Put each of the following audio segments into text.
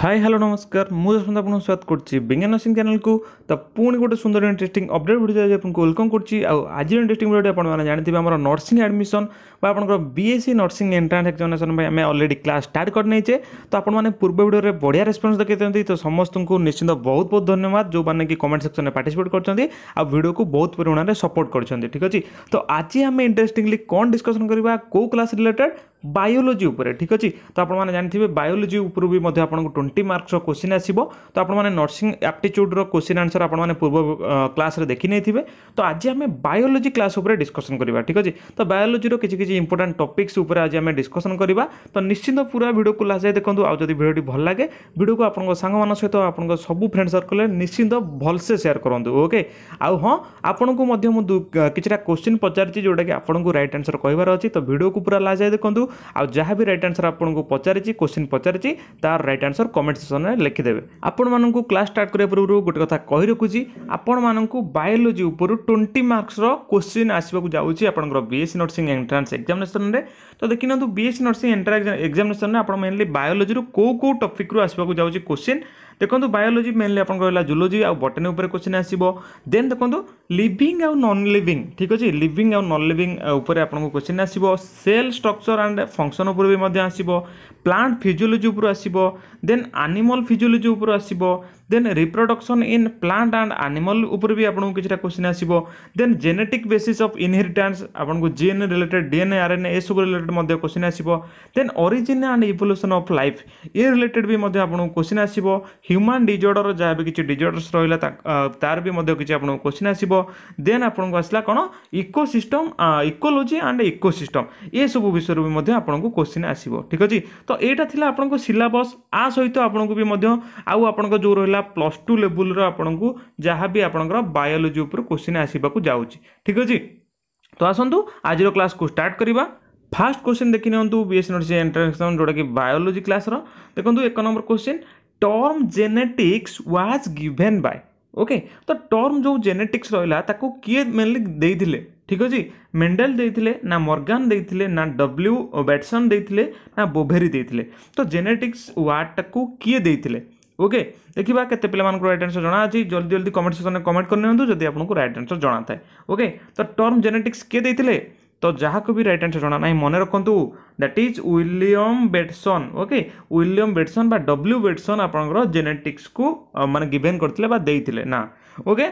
high hello ନମସ୍କାର ମୁଁ ଯଶୋନ୍ତ ଆପଣଙ୍କୁ ସ୍ୱାଗତ କରୁଛି ବିଜ୍ଞାନ ନର୍ସିଂ ଚ୍ୟାନେଲକୁ ତ ପୁଣି ଗୋଟେ ସୁନ୍ଦର ଇଣ୍ଟରେଷ୍ଟିଂ ଅପଡେଟ୍ ଭିଡ଼ିଓ ଆପଣଙ୍କୁ ୱେଲକମ୍ କରୁଛି ଆଉ ଆଜିର ଇଣ୍ଟରେଷ୍ଟିଂ ଭିଡ଼ିଓଟି ଆପଣମାନେ ଜାଣିଥିବେ ଆମର ନର୍ସିଂ ଆଡ଼ମିସନ୍ ବା ଆପଣଙ୍କର ବିଏସ୍ସି ନର୍ସିଂ ଏଣ୍ଟ୍ରାନ୍ସ ଏକ୍ଜାମିନେସନ୍ ପାଇଁ ଆମେ ଅଲରେଡ଼ି କ୍ଲାସ୍ ଷ୍ଟାର୍ଟ କରିନେଇଛେ ତ ଆପଣମାନେ ପୂର୍ବ ଭିଡ଼ିଓରେ ବଢ଼ିଆ ରେସ୍ପନ୍ସ ଦେଖାଇଛନ୍ତି ତ ସମସ୍ତଙ୍କୁ ନିଶ୍ଚିନ୍ତ ବହୁତ ବହୁତ ଧନ୍ୟବାଦ ଯେଉଁମାନେ କି କମେଣ୍ଟ ସେକ୍ସନରେ ପାର୍ଟିସିପେଟ୍ କରିଛନ୍ତି ଆଉ ଭିଡ଼ିଓକୁ ବହୁତ ପରିମାଣରେ ସପୋର୍ଟ କରିଛନ୍ତି ଠିକ୍ ଅଛି ତ ଆଜି ଆମେ ଇଣ୍ଟରେଷ୍ଟିଂଲି କ'ଣ ଡିସ୍କସନ୍ କରିବା କେଉଁ କ୍ଲାସ୍ ରିଲେଟେଡ୍ বায়োলোজি উপরে ঠিক আছে তো আপনার জাঁথিবে বায়োলোজি উপর বি আপনার টোয়েন্টি মার্কসর কোশ্চিন আসব তো আপনার নর্সিং আপ্টিচ্ୟୁଡ୍ର କୋଶ୍ଚିନ୍ ଆନ୍ସର୍ ଆପଣମାନେ ପୂର୍ବ କ୍ଲାସ୍ରେ ଦେଖିନେଇଥିବେ ତ ଆଜି ଆମେ ବାୟୋଲୋଜି କ୍ଲାସ୍ ଉପରେ ଡିସ୍କସନ୍ କରିବା ଠିକ୍ ଅଛି ତ ବାୟୋଲୋଜିର କିଛି କିଛି ଇମ୍ପୋର୍ଟାଣ୍ଟ ଟପିକ୍ସ ଉପରେ ଆଜି ଆମେ ଡିସ୍କସନ୍ କରିବା ତ ନିଶ୍ଚିନ୍ତ ପୁରା ଭିଡ଼ିଓକୁ ଲାଷ୍ଟ ଯାଏ ଦେଖନ୍ତୁ ଆଉ ଯଦି ଭିଡ଼ିଓଟି ଭଲ ଲାଗେ ଭିଡ଼ିଓକୁ ଆପଣଙ୍କ ସାଙ୍ଗମାନଙ୍କ ସହିତ ଆପଣଙ୍କ ସବୁ ଫ୍ରେଣ୍ଡ ସର୍କଲ୍ରେ ନିଶ୍ଚିନ୍ତ ଭଲସେ ସେୟାର କରନ୍ତୁ ଓକେ ଆଉ ହଁ ଆପଣଙ୍କୁ ମଧ୍ୟ ମୁଁ କିଛିଟା କୋଶ୍ଚିନ୍ ପଚାରିଛି ଯେଉଁଟାକି ଆପଣଙ୍କୁ ରାଇଟ୍ ଆନ୍ସର୍ କହିବାର ଅଛି ତ ଭିଡ଼ିଓକୁ ପୁରା ଲାଷ୍ଟ ଯାଏ ଦେଖନ୍ତୁ ଆଉ ଯାହା ବି ରାଇଟ୍ ଆନ୍ସର୍ ଆପଣଙ୍କୁ ପଚାରିଛି କୋଶ୍ଚିନ୍ ପଚାରିଛି ତାର ରାଇଟ୍ ଆନ୍ସର୍ କମେଣ୍ଟ ସେକ୍ସନ୍ରେ ଲେଖିଦେବେ ଆପଣମାନଙ୍କୁ କ୍ଲାସ୍ ଷ୍ଟାର୍ଟ କରିବା ପୂର୍ବରୁ ଗୋଟେ କଥା କହି ରଖୁଛି ଆପଣମାନଙ୍କୁ ବାୟୋଲୋଜି ଉପରୁ ଟ୍ୱେଣ୍ଟି ମାର୍କସର କୋଶ୍ଚିନ୍ ଆସିବାକୁ ଯାଉଛି ଆପଣଙ୍କର ବିଏସ୍ସି ନର୍ସିଂ ଏଣ୍ଟ୍ରାନ୍ସ ଏକ୍ଜାମିନେସନ୍ରେ ତ ଦେଖିନିଅନ୍ତୁ ବିଏସ୍ସି ନର୍ସିଂ ଏଣ୍ଟ୍ରାନ୍ସ ଏକ୍ଜାମିନେସନ୍ରେ ଆପଣ ମେନ୍ଲି ବାୟୋଲୋଜିରୁ କେଉଁ କେଉଁ ଟପିକ୍ରୁ ଆସିବାକୁ ଯାଉଛି କୋଶ୍ଚିନ୍ ଦେଖନ୍ତୁ ବାୟୋଲୋଜି ମେନ୍ଲି ଆପଣଙ୍କର ରହିଲା ଜୁଲୋଜି ଆଉ ବଟାନି ଉପରେ କୋଶ୍ଚିନ୍ ଆସିବ ଦେନ୍ ଦେଖନ୍ତୁ ଲିଭିଂ ଆଉ ନନ୍ ଲିଭିଂ ଠିକ୍ ଅଛି ଲିଭିଂ ଆଉ ନନ୍ ଲିଭିଂ ଉପରେ ଆପଣଙ୍କୁ କୋଶ୍ଚିନ୍ ଆସିବ ସେଲ୍ ଷ୍ଟ୍ରକ୍ଚର୍ ଆଣ୍ଡ ଫଙ୍କସନ୍ ଉପରେ ବି ମଧ୍ୟ ଆସିବ ପ୍ଲାଣ୍ଟ ଫିଜିଓଲୋଜି ଉପରୁ ଆସିବ ଦେନ୍ ଆନିମଲ୍ ଫିଜିଓଲୋଜି ଉପରୁ ଆସିବ then reproduction in plant and animal ଉପରେ ବି ଆପଣଙ୍କୁ କିଛିଟା କ୍ୱେଶ୍ଚିନ୍ ଆସିବ then genetic basis of inheritance ଆପଣଙ୍କୁ ଜିଏନ୍ ରିଲେଟେଡ୍ ଡିଏନ୍ଏ ଆର୍ଏନ୍ଏ ଏସବୁ ରିଲେଟେଡ୍ ମଧ୍ୟ କ୍ୱେଶ୍ଚିନ୍ ଆସିବ then origin and evolution of life ଏ ରିଲେଟେଡ୍ ବି ମଧ୍ୟ ଆପଣଙ୍କୁ କ୍ୱେଶ୍ଚିନ୍ ଆସିବ ହ୍ୟୁମାନ୍ ଡିଜର୍ଡର ଯାହା ବି କିଛି ଡିଜର୍ଡର୍ସ ରହିଲା ତାର ବି ମଧ୍ୟ କିଛି ଆପଣଙ୍କୁ କ୍ୱେଶ୍ଚିନ୍ ଆସିବ ଦେନ୍ ଆପଣଙ୍କୁ ଆସିଲା କ'ଣ ଇକୋସିଷ୍ଟମ୍ ଇକୋଲୋଜି ଆଣ୍ଡ ଇକୋସିଷ୍ଟମ୍ ଏସବୁ ବିଷୟରେ ବି ମଧ୍ୟ ଆପଣଙ୍କୁ କ୍ୱେଶ୍ଚିନ୍ ଆସିବ ଠିକ୍ ଅଛି ତ ଏଇଟା ଥିଲା ଆପଣଙ୍କ ସିଲାବସ୍ ଆ ସହିତ ଆପଣଙ୍କୁ ବି ମଧ୍ୟ ଆଉ ଆପଣଙ୍କ ଯେଉଁ ରହିଲା प्लस टू लेवल रुक जहाँ भी आपंकर बायोलोजी क्वेश्चन आसपा जाऊँ ठीक अच्छे तो आसतु आज क्लास को स्टार्ट करवा फास्ट क्वेश्चन देखी निर्सी इंटरसन जोटा कि बायोलोजी क्लास रखु एक नंबर question term genetics was given by okay तो टर्म जो जेनेटिक्स रहा किए मेनली ठीक अच्छे मेंडल देते ना मर्गान देते ना डब्ल्यू बैटसन देते ना बोभेरी तो जेनेटिक्स वार्डटा टाक किए दे ওকে দেখিবা কেতে পিলামানଙ୍କୁ রাইট আনসার জানা আছে জলদি জলদি কমেন্ট সেকশনে কমেন্ট করে নিয়ন্তু যদি আপনাଙ୍କୁ রাইট আনসার জানা থাকে ওকে তো টর্ম জেনেটিক্স কে দেইতিলে তো যাহাକୁ ବି ରାଇଟ୍ ଆନ୍ସର୍ ଜଣା ନାହିଁ ମନେ ରଖନ୍ତୁ that is William Bateson okay William Bateson ବା ଡବ୍ଲ୍ୟୁ ବେଟ୍ସନ୍ ଆପଣଙ୍କର ଜେନେଟିକ୍ସକୁ ମାନେ ଗିଭେନ୍ କରିଥିଲେ ବା ଦେଇଥିଲେ ନା ଓକେ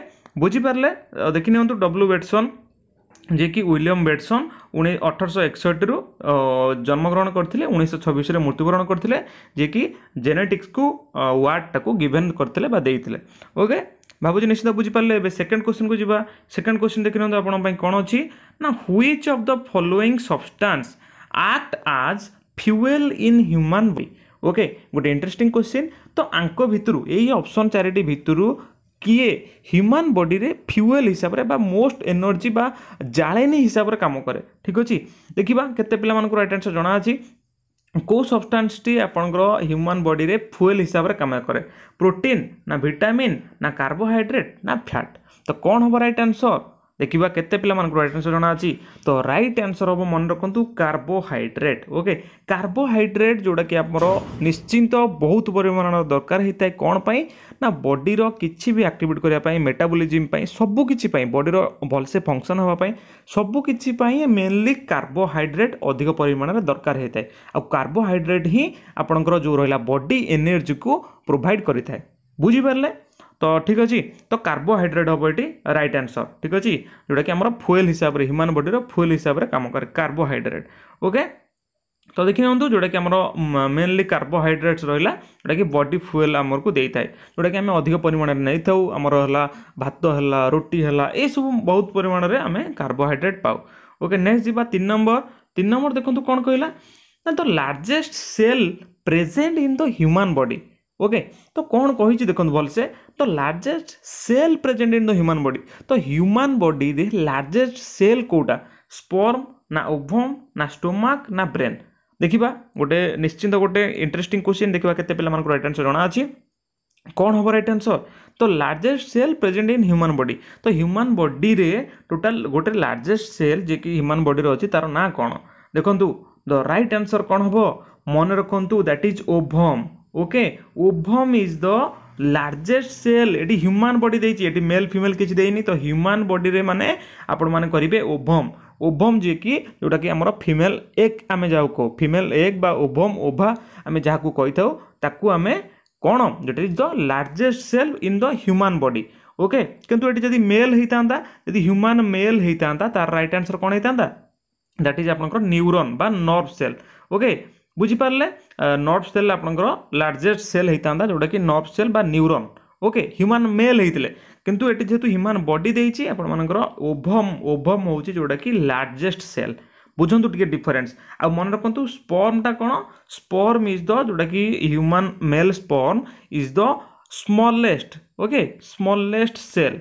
ବୁଝିପାରିଲେ ଦେଖି ନିଅନ୍ତୁ ଡବ୍ଲ୍ୟୁ ବେଟ୍ସନ୍ ଯିଏକି ୱିଲିୟମ୍ ବେଟ୍ସନ୍ ଉଣେଇ ଅଠରଶହ ଏକଷଠିରୁ ଜନ୍ମଗ୍ରହଣ କରିଥିଲେ ଉଣେଇଶହ ଛବିଶରେ ମୃତ୍ୟୁବରଣ କରିଥିଲେ ଯିଏକି ଜେନେଟିକ୍ସକୁ ୱାର୍ଡ଼ଟାକୁ ଗିଭେନ୍ କରିଥିଲେ ବା ଦେଇଥିଲେ ଓକେ ଭାବୁଛି ନିଶ୍ଚିତ ବୁଝିପାରିଲେ ଏବେ ସେକେଣ୍ଡ କ୍ୱେଶ୍ଚିନ୍କୁ ଯିବା ସେକେଣ୍ଡ କ୍ୱେଶ୍ଚିନ୍ ଦେଖିନିଅନ୍ତୁ ଆପଣଙ୍କ ପାଇଁ କ'ଣ ଅଛି ନା which of the following substance act as fuel in human body okay ଗୋଟେ ଇଣ୍ଟରେଷ୍ଟିଂ କ୍ୱେଶ୍ଚିନ୍ ତ ଆଙ୍କ ଭିତରୁ ଏଇ ଅପସନ୍ ଚାରିଟି ଭିତରୁ କିଏ ହ୍ୟୁମାନ ବଡ଼ିରେ ଫ୍ୟୁଏଲ୍ ହିସାବରେ ବା ମୋଷ୍ଟ ଏନର୍ଜି ବା ଜାଳେଣୀ ହିସାବରେ କାମ କରେ ଠିକ୍ ଅଛି ଦେଖିବା କେତେ ପିଲାମାନଙ୍କୁ ରାଇଟ୍ ଆନ୍ସର୍ ଜଣାଅଛି କେଉଁ ସବଷ୍ଟାନ୍ସଟି ଆପଣଙ୍କର ହ୍ୟୁମାନ ବଡ଼ିରେ ଫୁଏଲ୍ ହିସାବରେ କାମ କରେ ପ୍ରୋଟିନ୍ ନା ଭିଟାମିନ୍ ନା କାର୍ବୋହାଇଡ୍ରେଟ୍ ନା ଫ୍ୟାଟ୍ ତ କ'ଣ ହେବ ରାଇଟ୍ ଆନ୍ସର୍ देखा के राइट जना अच्छी तो रईट आंसर हम मन रखु कार्बोहाइड्रेट ओके कार्बोहाइड्रेट जोटा कि आमर निश्चिंत बहुत परिमाण दरकार होता है कौन पर ना बडीर किसी भी आक्टिट करने मेटाबोलीजिम सबकि बडीर भलसे फंक्शन हाँपाई सबकिछ मेनली कार्बोहाइड्रेट अधिक परिमाण में दरकार होता है आ कार्बोहाइड्रेट ही आपणकर जो रहा बडी एनर्जी को प्रोभाइड करें बुझिपारे ତ ଠିକ୍ ଅଛି ତ କାର୍ବୋହାଇଡ୍ରେଟ୍ ହେବ ଏଠି ରାଇଟ୍ ଆନ୍ସର୍ ଠିକ୍ ଅଛି ଯେଉଁଟାକି ଆମର ଫୁଏଲ୍ ହିସାବରେ ହ୍ୟୁମାନ୍ ବଡ଼ିର ଫୁଏଲ୍ ହିସାବରେ କାମ କରେ କାର୍ବୋହାଇଡ୍ରେଟ୍ ଓକେ ତ ଦେଖିନିଅନ୍ତୁ ଯେଉଁଟାକି ଆମର ମେନଲି କାର୍ବୋହାଇଡ୍ରେଟ୍ସ ରହିଲା ଯେଉଁଟାକି ବଡି ଫୁଏଲ୍ ଆମକୁ ଦେଇଥାଏ ଯେଉଁଟାକି ଆମେ ଅଧିକ ପରିମାଣରେ ନେଇଥାଉ ଆମର ହେଲା ଭାତ ହେଲା ରୁଟି ହେଲା ଏସବୁ ବହୁତ ପରିମାଣରେ ଆମେ କାର୍ବୋହାଇଡ୍ରେଟ୍ ପାଉ ଓକେ ନେକ୍ସଟ ଯିବା ତିନି ନମ୍ବର ତିନି ନମ୍ବର ଦେଖନ୍ତୁ କ'ଣ କହିଲା ନା ତ largest cell present in the human body okay ତ କ'ଣ କହିଛି ଦେଖନ୍ତୁ ଭଲସେ ତ largest cell present in the human body ତ ହ୍ୟୁମାନ୍ ବଡିରେ ଲାର୍ଜେଷ୍ଟ ସେଲ୍ କେଉଁଟା ସ୍ପର୍ମ ନା ଓଭମ୍ ନା ଷ୍ଟୋମାକ୍ ନା ବ୍ରେନ୍ ଦେଖିବା ଗୋଟେ ନିଶ୍ଚିନ୍ତ ଗୋଟେ ଇଣ୍ଟରେଷ୍ଟିଂ କ୍ୱେଶ୍ଚିନ୍ ଦେଖିବା କେତେ ପିଲାମାନଙ୍କର ରାଇଟ୍ ଆନ୍ସର୍ ଜଣାଅଛି କ'ଣ ହେବ ରାଇଟ୍ ଆନ୍ସର୍ ତ largest cell present in human body ତ ହ୍ୟୁମାନ୍ ବଡିରେ ଟୋଟାଲ୍ ଗୋଟେ ଲାର୍ଜେଷ୍ଟ ସେଲ୍ ଯିଏକି ହ୍ୟୁମାନ୍ ବଡିରେ ଅଛି ତା'ର ନାଁ କ'ଣ ଦେଖନ୍ତୁ ଦ ରାଇଟ୍ ଆନ୍ସର୍ କ'ଣ ହେବ ମନେ ରଖନ୍ତୁ that is ovum okay ovum is the largest cell এটি হ্যুমান বডি দিয়েছি এটি মেল ফিমেল কিছু দেয়নি তো হ্যুমান বডিরে মানে আপন মানে করবে ওভম ওভম যিয়েকি ଯେଉଁଟାକି ଆମର ଫିମେଲ୍ ଏଗ୍ ଆମେ ଯାହାକୁ କହୁ ଫିମେଲ୍ ଏଗ୍ ବା ଓଭମ୍ ଓଭା ଆମେ ଯାହାକୁ କହିଥାଉ ତାକୁ ଆମେ କ'ଣ ଯେଉଁଟା is the largest cell in the human body okay କିନ୍ତୁ ଏଠି ଯଦି ମେଲ୍ ହେଇଥାନ୍ତା ଯଦି ହ୍ୟୁମାନ ମେଲ୍ ହେଇଥାନ୍ତା ତାର ରାଇଟ୍ ଆନ୍ସର୍ କ'ଣ ହେଇଥାନ୍ତା ଦ୍ୟାଟ୍ ଇଜ୍ ଆପଣଙ୍କର ନ୍ୟୁରନ୍ ବା ନର୍ଭ ସେଲ୍ ଓକେ ବୁଝିପାରିଲେ ନର୍ଭ ସେଲ୍ ଆପଣଙ୍କର ଲାର୍ଜେଷ୍ଟ ସେଲ୍ ହେଇଥାନ୍ତା ଯେଉଁଟାକି ନର୍ଭ ସେଲ୍ ବା ନ୍ୟୁରନ୍ ଓକେ ହ୍ୟୁମାନ୍ ମେଲ୍ ହେଇଥିଲେ କିନ୍ତୁ ଏଠି ଯେହେତୁ ହ୍ୟୁମାନ୍ ବଡି ଦେଇଛି ଆପଣମାନଙ୍କର ଓଭମ୍ ଓଭମ୍ ହେଉଛି ଯେଉଁଟାକି ଲାର୍ଜେଷ୍ଟ ସେଲ୍ ବୁଝନ୍ତୁ ଟିକେ ଡିଫରେନ୍ସ ଆଉ ମନେ ରଖନ୍ତୁ ସ୍ପର୍ମଟା କ'ଣ ସ୍ପର୍ମ ଇଜ୍ ଦ ଯେଉଁଟାକି human male sperm is the smallest okay smallest cell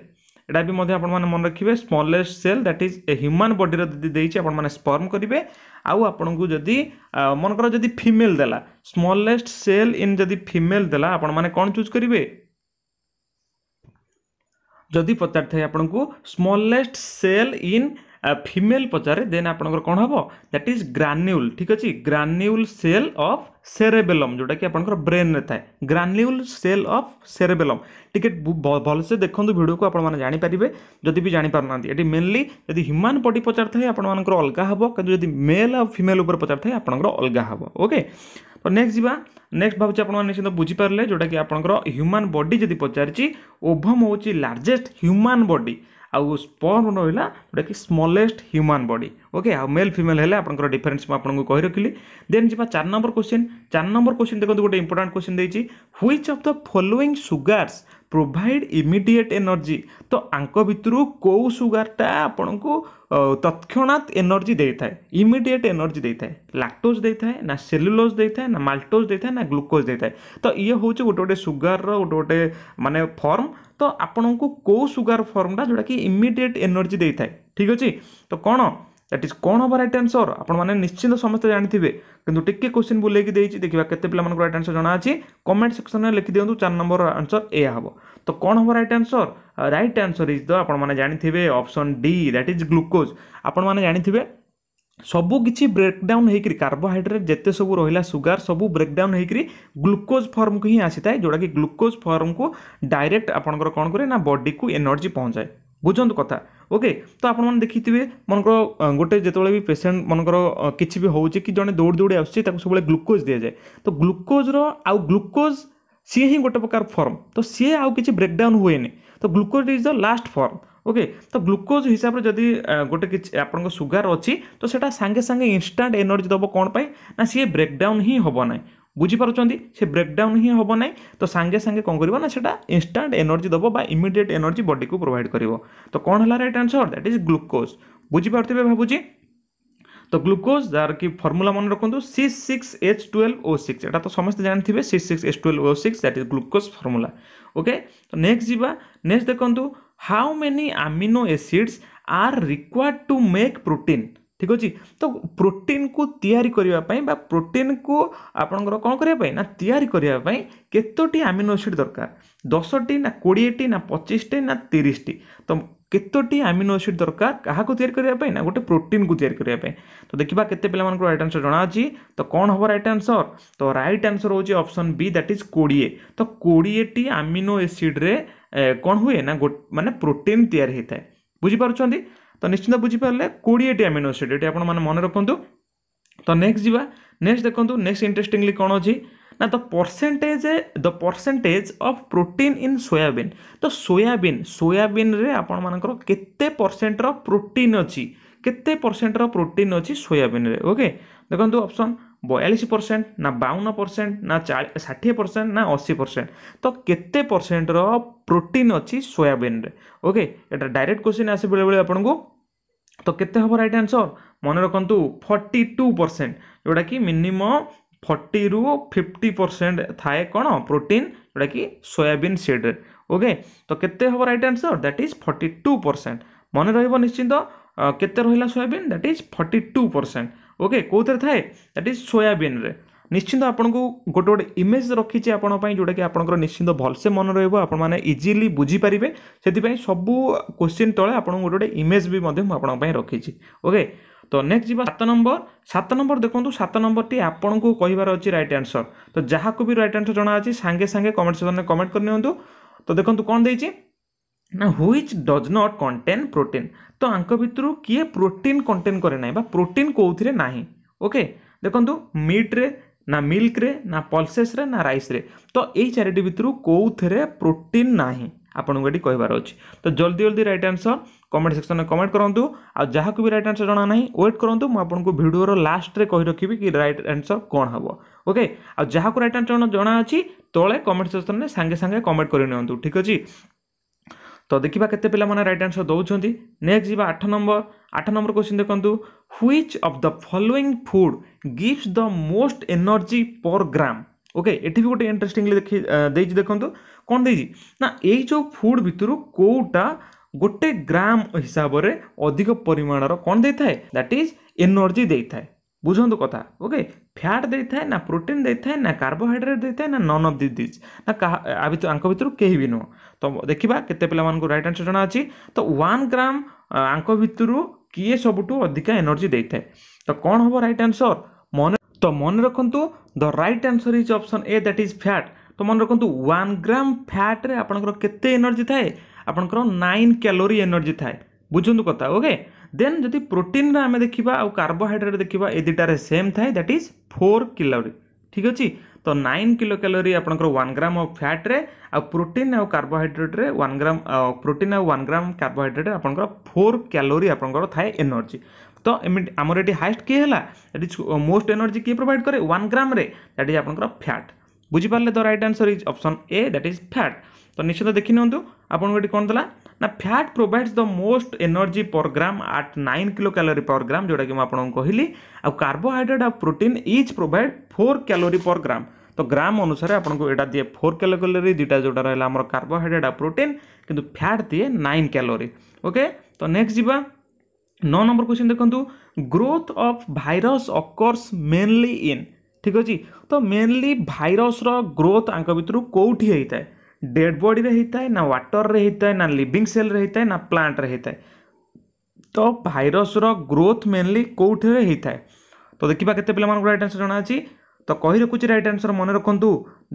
এটা বি মধ্যে আপন মানে মন रखीबे smallest cell that is a human body রে দে দেছি আপন মানে স্পার্ম করিবে আউ আপন কো যদি মন কৰে যদি ফিমেল দেলা স্মলেস্ট সেল ইন যদি ফিমেল দেলা আপন মানে কোন চুজ কৰিবে যদি পতা থাকে আপন কো স্মলেস্ট সেল ইন ଫିମେଲ୍ ପଚାରେ ଦେନ୍ ଆପଣଙ୍କର କ'ଣ ହେବ ଦ୍ୟାଟ୍ ଇଜ୍ ଗ୍ରାନ୍ୟୁଲ୍ ଠିକ୍ ଅଛି ଗ୍ରାନ୍ୟୁଲ୍ ସେଲ୍ ଅଫ୍ ସେରେବେଲମ୍ ଯେଉଁଟାକି ଆପଣଙ୍କର ବ୍ରେନ୍ରେ ଥାଏ ଗ୍ରାନ୍ୟୁଲ୍ ସେଲ୍ ଅଫ୍ ସେରେବେଲମ୍ ଟିକେ ଭଲସେ ଦେଖନ୍ତୁ ଭିଡ଼ିଓକୁ ଆପଣମାନେ ଜାଣିପାରିବେ ଯଦି ବି ଜାଣିପାରୁନାହାନ୍ତି ଏଠି ମେନ୍ଲି ଯଦି ହ୍ୟୁମାନ୍ ବଡ଼ି ପଚାରିଥାଏ ଆପଣମାନଙ୍କର ଅଲଗା ହେବ କିନ୍ତୁ ଯଦି ମେଲ୍ ଆଉ ଫିମେଲ୍ ଉପରେ ପଚାରିଥାଏ ଆପଣଙ୍କର ଅଲଗା ହେବ ଓକେ ତ ନେକ୍ସଟ ଯିବା ନେକ୍ସଟ ଭାବୁଛି ଆପଣମାନେ ନିଶ୍ଚିତ ବୁଝିପାରିଲେ ଯେଉଁଟାକି ଆପଣଙ୍କର ହ୍ୟୁମାନ୍ ବଡ଼ି ଯଦି ପଚାରିଛି ଓଭମ୍ ହେଉଛି ଲାର୍ଜେଷ୍ଟ ହ୍ୟୁମାନ୍ ବଡ଼ି ଆଉ ସ୍ପର୍ମ ରହିଲା ଯେଉଁଟାକି ସ୍ମଲେଷ୍ଟ ହ୍ୟୁମାନ୍ ବଡି ଓକେ ଆଉ ମେଲ୍ ଫିମେଲ୍ ହେଲେ ଆପଣଙ୍କର ଡିଫରେନ୍ସ ମୁଁ ଆପଣଙ୍କୁ କହି ରଖିଲି ଦେନ୍ ଯିବା ଚାରି ନମ୍ବର କୋଶ୍ଚିନ୍ ଚାରି ନମ୍ବର କୋଶ୍ଚିନ୍ ଦେଖନ୍ତୁ ଗୋଟେ ଇମ୍ପୋର୍ଟାଣ୍ଟ କୋଶ୍ଚିନ୍ ଦେଇଛି which of the following sugars provide immediate energy तो आंक भितर कौ सुगारटा आपण को तत्णात एनर्जी देता है इमिडिएट एनर्जी देता है लाक्टोज दे था ना सेलुलोज दे है ना माल्टोज देता है ना ग्लुकोज दे था तो ये हूँ गोटे गोटे सुगार रोटे गोटे माने फर्म तो आपण को कौ सुगार फर्मटा जोटा कि इमिडिएट एनर्जी देता है ठीक अच्छे तो कौन ଦ୍ୟାଟ୍ ଇଜ୍ କ'ଣ ହେବ ରାଇଟ୍ ଆନ୍ସର୍ ଆପଣମାନେ ନିଶ୍ଚିନ୍ତ ସମସ୍ତେ ଜାଣିଥିବେ କିନ୍ତୁ ଟିକେ କୋଶ୍ଚିନ୍ ବୁଲେଇକି ଦେଇଛି ଦେଖିବା କେତେ ପିଲାମାନଙ୍କର ରାଇଟ୍ ଆନ୍ସର୍ ଜଣାଅଛି କମେଣ୍ଟ ସେକ୍ସନ୍ରେ ଲେଖିଦିଅନ୍ତୁ ଚାରି ନମ୍ବର ଆନ୍ସର୍ ଏଇଆ ହେବ ତ କ'ଣ ହେବ right answer right answer is the ଆପଣମାନେ ଜାଣିଥିବେ option D that is glucose ଆପଣମାନେ ଜାଣିଥିବେ ସବୁ କିଛି ବ୍ରେକ୍ଡାଉନ୍ ହେଇକିରି କାର୍ବୋହାଇଡ୍ରେଟ୍ ଯେତେ ସବୁ ରହିଲା ସୁଗାର ସବୁ ବ୍ରେକ୍ଡାଉନ୍ ହେଇକିରି ଗ୍ଲୁକୋଜ୍ ଫର୍ମକୁ ହିଁ ଆସିଥାଏ ଯେଉଁଟାକି ଗ୍ଲୁକୋଜ୍ ଫର୍ମକୁ ଡାଇରେକ୍ଟ ଆପଣଙ୍କର କ'ଣ କରେ ନା ବଡ଼ିକୁ ଏନର୍ଜି ପହଞ୍ଚାଏ ବୁଝନ୍ତୁ କଥା ଓକେ ତ ଆପଣମାନେ ଦେଖିଥିବେ ମନେକର ଗୋଟେ ଯେତେବେଳେ ବି ପେସେଣ୍ଟ ମନେକର କିଛି ବି ହେଉଛି କି ଜଣେ ଦୌଡ଼ି ଦୌଡ଼ି ଆସୁଛି ତାକୁ ସବୁବେଳେ ଗ୍ଲୁକୋଜ୍ ଦିଆଯାଏ ତ ଗ୍ଲୁକୋଜ୍ର ଆଉ ଗ୍ଲୁକୋଜ୍ ସିଏ ହିଁ ଗୋଟେ ପ୍ରକାର ଫର୍ମ ତ ସିଏ ଆଉ କିଛି ବ୍ରେକ୍ଡାଉନ୍ ହୁଏନି ତ glucose is the last form okay ତ ଗ୍ଲୁକୋଜ୍ ହିସାବରେ ଯଦି ଗୋଟେ କିଛି ଆପଣଙ୍କ ସୁଗାର ଅଛି ତ ସେଇଟା ସାଙ୍ଗେ ସାଙ୍ଗେ ଇନଷ୍ଟାଣ୍ଟ ଏନର୍ଜି ଦେବ କ'ଣ ପାଇଁ ନା ସିଏ ବ୍ରେକ୍ଡାଉନ୍ ହିଁ ହେବ ନାହିଁ ବୁଝିପାରୁଛନ୍ତି ସେ ବ୍ରେକ୍ଡାଉନ୍ ହିଁ ହେବ ନାହିଁ ତ ସାଙ୍ଗେ ସାଙ୍ଗେ କ'ଣ କରିବ ନା ସେଇଟା ଇନଷ୍ଟାଣ୍ଟ ଏନର୍ଜି ଦେବ ବା ଇମିଡ଼ିଏଟ୍ ଏନର୍ଜି ବଡ଼ିକୁ ପ୍ରୋଭାଇଡ଼ କରିବ ତ କ'ଣ ହେଲା right answer that is glucose ବୁଝିପାରୁଥିବେ ଭାବୁଛି তো গ্লুকোজ যার কি ফর্মুলা মনে রাখুন C six H twelve O six এটা তো সমস্ত জানিথিবে C six H twelve O six that is glucose formula okay তো নেক্সট যা নেক্সট দেখুন how many amino acids are required to make protein ठीक अच्छे तो प्रोटीन को या प्रोटीन को आपंकर कौन करने ना तैयारी कतोटी आमिनोसीड दरकार टी ना टी ना टी ना टी तो कतोटी एसीड दरकार क्या या गोटे प्रोटीन को या तो देखा कैसे रईट आनसर जना तो कौन हम रईट आनसर तो right answer option B that is कोड़े तो कोड़ेटी आमिनो एसीड्रे कौन हुए ना गो मानने प्रोटीन या बुझीप ତ ନିଶ୍ଚିନ୍ତ ବୁଝିପାରିଲେ କୋଡ଼ିଏଟି ଆମିନୋ ଏସିଡ଼୍ ଏଠି ଆପଣମାନେ ମନେ ରଖନ୍ତୁ ତ ନେକ୍ସଟ ଯିବା ନେକ୍ସଟ ଦେଖନ୍ତୁ ନେକ୍ସଟ ଇଣ୍ଟରେଷ୍ଟିଂଲି କ'ଣ ଅଛି ନା the percentage the percentage of protein in soybean ତ ସୋୟାବିନ୍ ସୋୟାବିନ୍ରେ ଆପଣମାନଙ୍କର କେତେ ପରସେଣ୍ଟର ପ୍ରୋଟିନ୍ ଅଛି କେତେ ପରସେଣ୍ଟର ପ୍ରୋଟିନ୍ ଅଛି ସୋୟାବିନ୍ରେ ଓକେ ଦେଖନ୍ତୁ ଅପସନ୍ ବୟାଳିଶ ପରସେଣ୍ଟ ନା ବାଉନ ପରସେଣ୍ଟ ନା ଷାଠିଏ ପରସେଣ୍ଟ ନା ଅଶୀ ପରସେଣ୍ଟ ତ କେତେ ପରସେଣ୍ଟର ପ୍ରୋଟିନ୍ ଅଛି ସୋୟାବିନ୍ରେ ଓକେ ଏଇଟା ଡାଇରେକ୍ଟ କ୍ୱେଶ୍ଚିନ୍ ଆସେ ବେଳେବେଳେ ଆପଣଙ୍କୁ ତ କେତେ ହେବ ରାଇଟ୍ ଆନ୍ସର ମନେ ରଖନ୍ତୁ ଫର୍ଟି ଟୁ ପରସେଣ୍ଟ ଯେଉଁଟାକି ମିନିମମ୍ ଫର୍ଟିରୁ ଫିଫ୍ଟି ପରସେଣ୍ଟ ଥାଏ କ'ଣ ପ୍ରୋଟିନ୍ ଯେଉଁଟାକି ସୋୟାବିନ୍ ସିଡ଼୍ରେ ଓକେ ତ କେତେ ହେବ right answer that is forty two percent ମନେ ରହିବ ନିଶ୍ଚିନ୍ତ କେତେ ରହିଲା soybean that is forty two percent okay କେଉଁଥିରେ ଥାଏ ଦ୍ୟାଟ୍ ଇଜ୍ ସୋୟାବିନ୍ରେ ନିଶ୍ଚିନ୍ତ ଆପଣଙ୍କୁ ଗୋଟେ ଗୋଟେ ଇମେଜ୍ ରଖିଛି ଆପଣଙ୍କ ପାଇଁ ଯେଉଁଟାକି ଆପଣଙ୍କର ନିଶ୍ଚିନ୍ତ ଭଲସେ ମନେ ରହିବ ଆପଣମାନେ ଇଜିଲି ବୁଝିପାରିବେ ସେଥିପାଇଁ ସବୁ କୋଶ୍ଚିନ୍ ତଳେ ଆପଣଙ୍କୁ ଗୋଟେ ଗୋଟେ ଇମେଜ୍ ବି ମଧ୍ୟ ମୁଁ ଆପଣଙ୍କ ପାଇଁ ରଖିଛି ଓକେ ତ ନେକ୍ସଟ ଯିବା ସାତ ନମ୍ବର ସାତ ନମ୍ବର ଦେଖନ୍ତୁ ସାତ ନମ୍ବରଟି ଆପଣଙ୍କୁ କହିବାର ଅଛି ରାଇଟ୍ ଆନ୍ସର ତ ଯାହାକୁ ବି ରାଇଟ୍ ଆନ୍ସର ଜଣାଅଛି ସାଙ୍ଗେ ସାଙ୍ଗେ କମେଣ୍ଟ ସେକ୍ସନରେ କମେଣ୍ଟ କରିନିଅନ୍ତୁ ତ ଦେଖନ୍ତୁ କ'ଣ ଦେଇଛି ନା which does not contain protein ତ ଆଙ୍କ ଭିତରୁ କିଏ ପ୍ରୋଟିନ୍ କଣ୍ଟେନ୍ କରେ ନାହିଁ ବା ପ୍ରୋଟିନ୍ କେଉଁଥିରେ ନାହିଁ ଓକେ ଦେଖନ୍ତୁ ମିଟ୍ରେ ନା ମିଲ୍କରେ ନା ପଲ୍ସେସ୍ରେ ନା ରାଇସ୍ରେ ତ ଏଇ ଚାରିଟି ଭିତରୁ କେଉଁଥିରେ ପ୍ରୋଟିନ୍ ନାହିଁ ଆପଣଙ୍କୁ ଏଠି କହିବାର ଅଛି ତ ଜଲ୍ଦି ଜଲ୍ଦି ରାଇଟ୍ ଆନ୍ସର୍ କମେଣ୍ଟ ସେକ୍ସନ୍ରେ କମେଣ୍ଟ କରନ୍ତୁ ଆଉ ଯାହାକୁ ବି ରାଇଟ୍ ଆନ୍ସର୍ ଜଣା ନାହିଁ ୱେଟ୍ କରନ୍ତୁ ମୁଁ ଆପଣଙ୍କୁ ଭିଡ଼ିଓର ଲାଷ୍ଟରେ କହି ରଖିବି କି ରାଇଟ୍ ଆନ୍ସର୍ କ'ଣ ହେବ ଓକେ ଆଉ ଯାହାକୁ ରାଇଟ୍ ଆନ୍ସର୍ ଜଣା ଅଛି ତଳେ କମେଣ୍ଟ ସେକ୍ସନ୍ରେ ସାଙ୍ଗେ ସାଙ୍ଗେ କମେଣ୍ଟ କରିନିଅନ୍ତୁ ଠିକ୍ ଅଛି ତ ଦେଖିବା କେତେ ପିଲାମାନେ ରାଇଟ୍ ଆନ୍ସର୍ ଦେଉଛନ୍ତି ନେକ୍ସଟ ଯିବା ଆଠ ନମ୍ବର ଆଠ ନମ୍ବର କୋଶ୍ଚିନ୍ ଦେଖନ୍ତୁ which of the following food gives the most energy per gram okay ଏଠି ବି ଗୋଟେ ଇଣ୍ଟରେଷ୍ଟିଂଲି ଦେଖି ଦେଇଛି ଦେଖନ୍ତୁ କ'ଣ ଦେଇଛି ନା ଏଇ ଯେଉଁ ଫୁଡ୍ ଭିତରୁ କେଉଁଟା ଗୋଟେ ଗ୍ରାମ ହିସାବରେ ଅଧିକ ପରିମାଣର କ'ଣ ଦେଇଥାଏ ଦ୍ୟାଟ୍ ଇଜ୍ ଏନର୍ଜି ଦେଇଥାଏ ବୁଝନ୍ତୁ କଥା ଓକେ फैट दे था ना प्रोटीन दे था ना कार्बोहाइड्रेट दे था ना नन अफ दि दिज ना भितर तो कहीं भी नुह तो देखा केत पाला रईट आंसर जना अच्छी तो वन ग्राम आंकर किए सबुठ अधिका एनर्जी देता है तो कौन हम रईट आंसर मन तो मन रखु the right answer is option A that is fat तो मन रखु वन ग्राम फैट्रे आपंकर एनर्जी थाए आपण नाइन क्यालोरी एनर्जी थाए बुझ कथा ओके ଦେନ୍ ଯଦି ପ୍ରୋଟିନ୍ର ଆମେ ଦେଖିବା ଆଉ କାର୍ବୋହାଇଡ୍ରେଟ୍ ଦେଖିବା ଏ ଦୁଇଟାରେ ସେମ୍ ଥାଏ ଦ୍ୟାଟ୍ ଇଜ୍ ଫୋର୍ କିଲୋରି ଠିକ୍ ଅଛି ତ ନାଇନ୍ କିଲୋ କ୍ୟାଲୋରି ଆପଣଙ୍କର ୱାନ୍ ଗ୍ରାମ୍ ଅଫ୍ ଫ୍ୟାଟ୍ରେ ଆଉ ପ୍ରୋଟିନ୍ ଆଉ କାର୍ବୋହାଇଡ୍ରେଟ୍ରେ ୱାନ୍ ଗ୍ରାମ୍ ପ୍ରୋଟିନ୍ ଆଉ ୱାନ୍ ଗ୍ରାମ୍ କାର୍ବୋହାଇଡ୍ରେଟ୍ ଆପଣଙ୍କର ଫୋର୍ କ୍ୟାଲୋରି ଆପଣଙ୍କର ଥାଏ ଏନର୍ଜି ତ ଏମିତି ଆମର ଏଠି ହାଏଷ୍ଟ କିଏ ହେଲା ଏଠି ମୋଷ୍ଟ ଏନର୍ଜି କିଏ ପ୍ରୋଭାଇଡ଼ କରେ ୱାନ୍ ଗ୍ରାମ୍ରେ ଦ୍ୟାଟ୍ ଇଜ୍ ଆପଣଙ୍କର ଫ୍ୟାଟ୍ ବୁଝିପାରିଲେ the right answer is option A that is fat ତ ନିଶ୍ଚିତ ଦେଖିନିଅନ୍ତୁ ଆପଣଙ୍କୁ ଏଠି କ'ଣ ଦେଲା ना fat provides the most energy per gram आट nine kilo calorie per gram जोटा कि मुझे कहली आउ कार्बोहड्रेट आ protein is provide four calorie per gram तो ग्राम अनुसार आपको यहाँ दिए फोर क्यालो क्यालोरी दुटा जोटा रहा है कार्बोहड्रेट आ प्रोटीन कि फैट दिए नाइन क्यालोरी ओके तो नेक्स्ट जी नौ नंबर क्वेश्चन देखो growth of virus occurs mainly in ठीक अच्छे तो मेनली भाइरस ग्रोथ आप भितर कौटी होता है ଡେଡ୍ ବଡ଼ିରେ ହେଇଥାଏ ନା ୱାଟର୍ରେ ହେଇଥାଏ ନା ଲିଭିଂ ସେଲ୍ରେ ହେଇଥାଏ ନା ପ୍ଲାଣ୍ଟରେ ହେଇଥାଏ ତ ଭାଇରସ୍ର ଗ୍ରୋଥ୍ ମେନଲି କେଉଁଥିରେ ହେଇଥାଏ ତ ଦେଖିବା କେତେ ପିଲାମାନଙ୍କୁ ରାଇଟ୍ ଆନ୍ସର୍ ଜଣାଅଛି ତ କହି ରଖୁଛି ରାଇଟ୍ ଆନ୍ସର୍ ମନେ ରଖନ୍ତୁ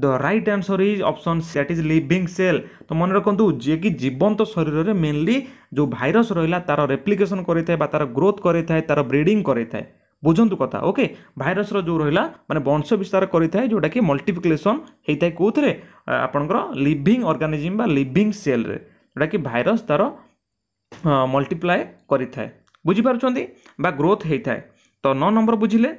the right answer is option that is living cell ତ ମନେ ରଖନ୍ତୁ ଯିଏକି ଜୀବନ୍ତ ଶରୀରରେ ମେନଲି ଯେଉଁ ଭାଇରସ୍ ରହିଲା ତା'ର ରେପ୍ଲିକେସନ୍ କରିଥାଏ ବା ତା'ର ଗ୍ରୋଥ୍ କରିଥାଏ ତା'ର ବ୍ରିଡ଼ିଂ କରିଥାଏ ବୁଝନ୍ତୁ କଥା ଓକେ ଭାଇରସ୍ର ଯେଉଁ ରହିଲା ମାନେ ବଂଶ ବିସ୍ତାର କରିଥାଏ ଯେଉଁଟାକି ମଲ୍ଟିପ୍ଲିକେସନ୍ ହେଇଥାଏ କେଉଁଥିରେ ଆପଣଙ୍କର ଲିଭିଂ ଅର୍ଗାନିଜିମ୍ ବା ଲିଭିଂ ସେଲ୍ରେ ଯେଉଁଟାକି ଭାଇରସ୍ ତା'ର ମଲ୍ଟିପ୍ଲାଏ କରିଥାଏ ବୁଝିପାରୁଛନ୍ତି ବା ଗ୍ରୋଥ୍ ହେଇଥାଏ ତ ନଅ ନମ୍ବର ବୁଝିଲେ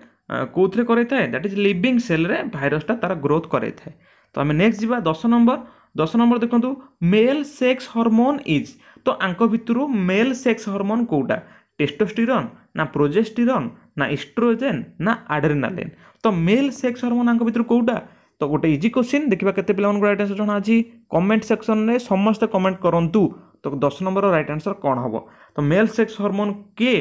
କେଉଁଥିରେ କରାଇଥାଏ ଦ୍ୟାଟ୍ ଇଜ୍ ଲିଭିଂ ସେଲ୍ରେ ଭାଇରସ୍ଟା ତା'ର ଗ୍ରୋଥ୍ କରାଇଥାଏ ତ ଆମେ ନେକ୍ସଟ ଯିବା ଦଶ ନମ୍ବର ଦଶ ନମ୍ବର ଦେଖନ୍ତୁ ମେଲ୍ ସେକ୍ସ ହର୍ମୋନ୍ ଇଜ୍ ତ ଆଙ୍କ ଭିତରୁ ମେଲ୍ ସେକ୍ସ ହର୍ମୋନ୍ କେଉଁଟା ଟେଷ୍ଟୋଷ୍ଟିରନ୍ ନା ପ୍ରୋଜେଷ୍ଟିରନ୍ ନା ଇଷ୍ଟ୍ରୋଜେନ୍ ନା ଆଡ୍ରେନାଲିନ୍ ତ ମେଲ୍ ସେକ୍ସ ହର୍ମୋନ୍ ଆଙ୍କ ଭିତରୁ କେଉଁଟା ତ ଗୋଟେ ଇଜି କୋଶ୍ଚିନ୍ ଦେଖିବା କେତେ ପିଲାମାନଙ୍କୁ ରାଇଟ୍ ଆନ୍ସର୍ ଜଣାଅଛି କମେଣ୍ଟ ସେକ୍ସନ୍ରେ ସମସ୍ତେ କମେଣ୍ଟ କରନ୍ତୁ ତ ଦଶ ନମ୍ବର ରାଇଟ୍ ଆନ୍ସର୍ କ'ଣ ହେବ ତ ମେଲ୍ ସେକ୍ସ ହର୍ମୋନ୍ କିଏ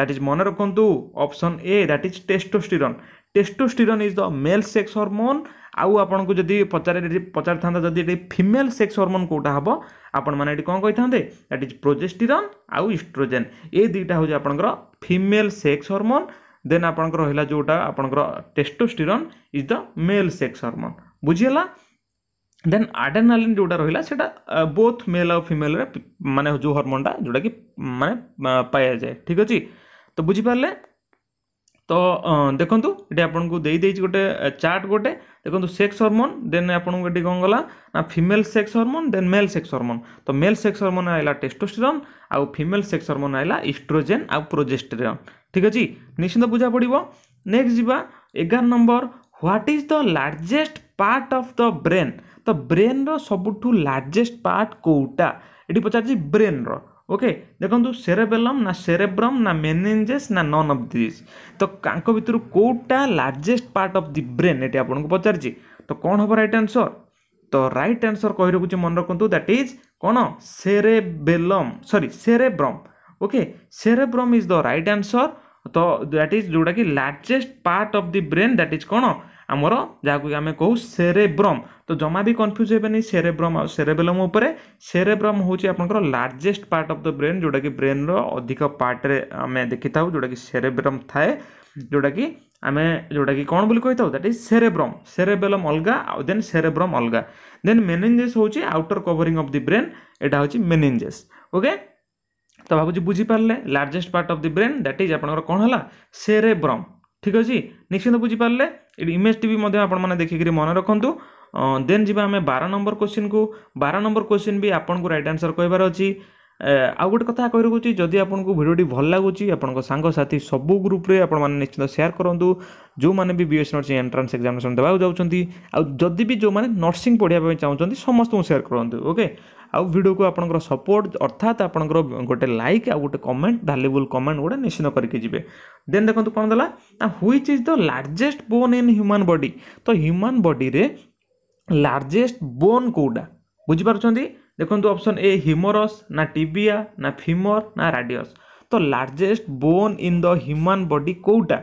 ଦ୍ୟାଟ୍ ଇଜ୍ ମନେ ରଖନ୍ତୁ option A that is testosterone testosterone is the male sex hormone ଆଉ ଆପଣଙ୍କୁ ଯଦି ପଚାରେ ପଚାରିଥାନ୍ତା ଯଦି ଏଠି ଫିମେଲ୍ ସେକ୍ସ ହର୍ମୋନ୍ କେଉଁଟା ହେବ ଆପଣମାନେ ଏଠି କ'ଣ କହିଥାନ୍ତେ ଦ୍ୟାଟ୍ ଇଜ୍ ପ୍ରୋଜେଷ୍ଟିରନ୍ ଆଉ ଇଷ୍ଟ୍ରୋଜେନ୍ ଏ ଦୁଇଟା ହେଉଛି ଆପଣଙ୍କର ଫିମେଲ୍ ସେକ୍ସ ହର୍ମୋନ୍ देन आपंकर रहा जोटा आप testosterone is the male sex hormone बुझीगला देन आडेनालीन जोटा रहा बोथ मेल आउ फिमेल मानने जो हरमोनटा जोटा कि मानने पाया जाए ठीक अच्छे तो बुझीपारे ତ ଦେଖନ୍ତୁ ଏଠି ଆପଣଙ୍କୁ ଦେଇଦେଇଛି ଗୋଟେ ଚାର୍ଟ ଗୋଟେ ଦେଖନ୍ତୁ ସେକ୍ସ ହର୍ମୋନ୍ ଦେନ୍ ଆପଣଙ୍କୁ ଏଠି କ'ଣ ଗଲା ନା female sex hormone then male sex hormone ତ ମେଲ୍ ସେକ୍ସ ହର୍ମୋନ୍ ଆଇଲା ଟେଷ୍ଟୋଷ୍ଟେରନ୍ ଆଉ ଫିମେଲ୍ ସେକ୍ସ ହର୍ମୋନ୍ ଆଇଲା ଇଷ୍ଟ୍ରୋଜେନ୍ ଆଉ ପ୍ରୋଜେଷ୍ଟେରନ୍ ଠିକ୍ ଅଛି ନିଶ୍ଚିନ୍ତ ବୁଝା ପଡ଼ିବ ନେକ୍ସଟ ଯିବା ଏଗାର number what is the largest part of the brain ତ ବ୍ରେନ୍ର ସବୁଠୁ ଲାର୍ଜେଷ୍ଟ ପାର୍ଟ କେଉଁଟା ଏଠି ପଚାରିଛି ବ୍ରେନ୍ର ওকে ଦେଖନ୍ତୁ ସେରେବେଲମ୍ ନା ସେରେବ୍ରମ୍ ନା ମେନେଞ୍ଜେସ୍ ନା ନନ୍ ଅଫ୍ ଦିସ୍ ତ ଆଙ୍କ ଭିତରୁ କେଉଁଟା largest part of the brain ଏଠି ଆପଣଙ୍କୁ ପଚାରିଛି ତ କ'ଣ ହେବ ରାଇଟ୍ ଆନ୍ସର୍ ତ ରାଇଟ୍ ଆନ୍ସର୍ କହି ରଖୁଛି ମନେ ରଖନ୍ତୁ ଦ୍ୟାଟ୍ ଇଜ୍ କ'ଣ cerebellum sorry cerebrum okay cerebrum is the right answer ତ ଦ୍ୟାଟ୍ ଇଜ୍ ଯେଉଁଟାକି largest part of the brain that is କ'ଣ ଆମର ଯାହାକୁ ଆମେ କହୁ ସେରେବ୍ରମ୍ ତ ଜମା ବି କନଫ୍ୟୁଜ୍ ହେବେନି ସେରେବ୍ରମ୍ ଆଉ ସେରେବେଲମ୍ ଉପରେ ସେରେବ୍ରମ୍ ହେଉଛି ଆପଣଙ୍କର largest part of the brain ଯେଉଁଟାକି ବ୍ରେନ୍ର ଅଧିକ ପାର୍ଟରେ ଆମେ ଦେଖିଥାଉ ଯେଉଁଟାକି ସେରେବ୍ରମ୍ ଥାଏ ଯେଉଁଟାକି ଆମେ ଯେଉଁଟାକି କ'ଣ ବୋଲି କହିଥାଉ ଦ୍ୟାଟ୍ ଇଜ୍ ସେରେବ୍ରମ୍ ସେରେବେଲମ୍ ଅଲଗା ଆଉ ଦେନ୍ ସେରେବ୍ରମ୍ ଅଲଗା ଦେନ୍ ମେନେଞ୍ଜେସ୍ ହେଉଛି outer covering of the brain ଏଇଟା ହେଉଛି ମେନେଞ୍ଜେସ୍ ଓକେ ତ ଭାବୁଛି ବୁଝିପାରିଲେ largest part of the brain that is ଆପଣଙ୍କର କ'ଣ ହେଲା ସେରେବ୍ରମ୍ ଠିକ୍ ଅଛି ନିଶ୍ଚିନ୍ତ ବୁଝିପାରିଲେ ଏଇଠି ଇମେଜ୍ ଟି ବି ମଧ୍ୟ ଆପଣମାନେ ଦେଖିକିରି ମନେ ରଖନ୍ତୁ ଦେନ୍ ଯିବା ଆମେ ବାର ନମ୍ବର କୋଶ୍ଚିନ୍କୁ ବାର ନମ୍ବର କୋଶ୍ଚିନ୍ ବି ଆପଣଙ୍କୁ ରାଇଟ୍ ଆନ୍ସର୍ କହିବାର ଅଛି ଆଉ ଗୋଟେ କଥା କହି ରଖୁଛି ଯଦି ଆପଣଙ୍କୁ ଭିଡ଼ିଓଟି ଭଲ ଲାଗୁଛି ଆପଣଙ୍କ ସାଙ୍ଗସାଥି ସବୁ ଗ୍ରୁପ୍ରେ ଆପଣମାନେ ନିଶ୍ଚିତ ସେୟାର କରନ୍ତୁ ଯେଉଁମାନେ ବି ବିଏସ୍ ନର୍ସିଂ ଏଣ୍ଟ୍ରାନ୍ସ ଏକ୍ଜାମିନେସନ୍ ଦେବାକୁ ଯାଉଛନ୍ତି ଆଉ ଯଦି ବି ଯେଉଁମାନେ ନର୍ସିଂ ପଢ଼ିବା ପାଇଁ ଚାହୁଁଛନ୍ତି ସମସ୍ତଙ୍କୁ ସେୟାର କରନ୍ତୁ ଓକେ ଆଉ ଭିଡ଼ିଓକୁ ଆପଣଙ୍କର ସପୋର୍ଟ ଅର୍ଥାତ୍ ଆପଣଙ୍କର ଗୋଟେ ଲାଇକ୍ ଆଉ ଗୋଟେ କମେଣ୍ଟ ଭାଲ୍ୟୁବୁଲ୍ କମେଣ୍ଟ ଗୋଟେ ନିଶ୍ଚିତ କରିକି ଯିବେ ଦେନ୍ ଦେଖନ୍ତୁ କ'ଣ ଦେଲା ନା which is the largest bone in human body ତ ହ୍ୟୁମାନ୍ ବଡ଼ିରେ ଲାର୍ଜେଷ୍ଟ ବୋନ୍ କେଉଁଟା ବୁଝିପାରୁଛନ୍ତି ଦେଖନ୍ତୁ ଅପସନ୍ ଏ ହିମୋରସ୍ ନା ଟିବିଆ ନା ଫିମର୍ ନା ରାଡ଼ିଅସ୍ ତ largest bone in the human body କେଉଁଟା